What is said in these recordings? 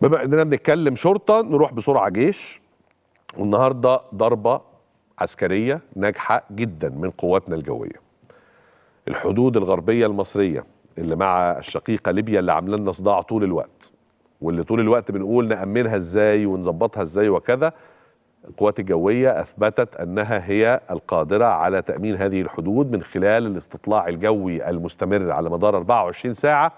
بما اننا بنتكلم شرطه نروح بسرعه جيش والنهارده ضربه عسكريه ناجحه جدا من قواتنا الجويه الحدود الغربيه المصريه اللي مع الشقيقه ليبيا اللي عامله لنا صداع طول الوقت واللي طول الوقت بنقول نامنها ازاي ونظبطها ازاي وكذا القوات الجويه اثبتت انها هي القادره على تامين هذه الحدود من خلال الاستطلاع الجوي المستمر على مدار 24 ساعه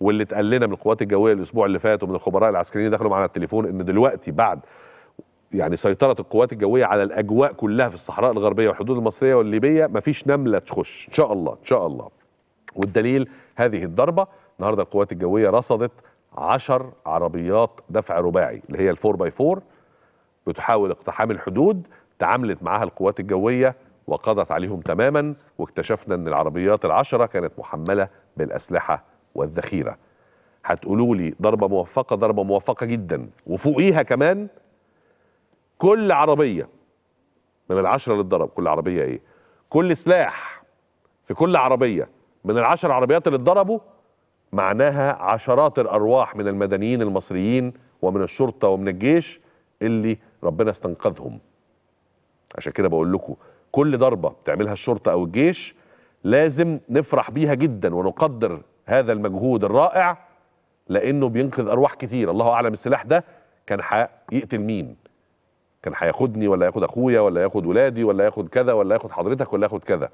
واللي اتقال لنا من القوات الجويه الاسبوع اللي فات ومن الخبراء العسكريين دخلوا معنا التليفون ان دلوقتي بعد يعني سيطره القوات الجويه على الاجواء كلها في الصحراء الغربيه والحدود المصريه والليبيه مفيش نمله تخش ان شاء الله ان شاء الله والدليل هذه الضربه النهارده القوات الجويه رصدت 10 عربيات دفع رباعي اللي هي الفور باي فور بتحاول اقتحام الحدود تعاملت معها القوات الجويه وقضت عليهم تماما واكتشفنا ان العربيات العشره كانت محمله بالاسلحه والذخيره هتقولوا لي ضربه موفقه ضربه موفقه جدا وفوقيها كمان كل عربيه من العشره اللي اتضرب كل عربيه ايه كل سلاح في كل عربيه من العشر عربيات اللي اتضربوا معناها عشرات الارواح من المدنيين المصريين ومن الشرطه ومن الجيش اللي ربنا استنقذهم عشان كده بقول لكم كل ضربه بتعملها الشرطه او الجيش لازم نفرح بيها جدا ونقدر هذا المجهود الرائع لانه بينقذ ارواح كثير الله اعلم السلاح ده كان هيقتل مين كان هياخدني ولا ياخد اخويا ولا ياخد ولادي ولا ياخد كذا ولا ياخد حضرتك ولا ياخد كذا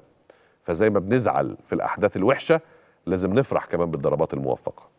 فزي ما بنزعل في الاحداث الوحشه لازم نفرح كمان بالضربات الموفقه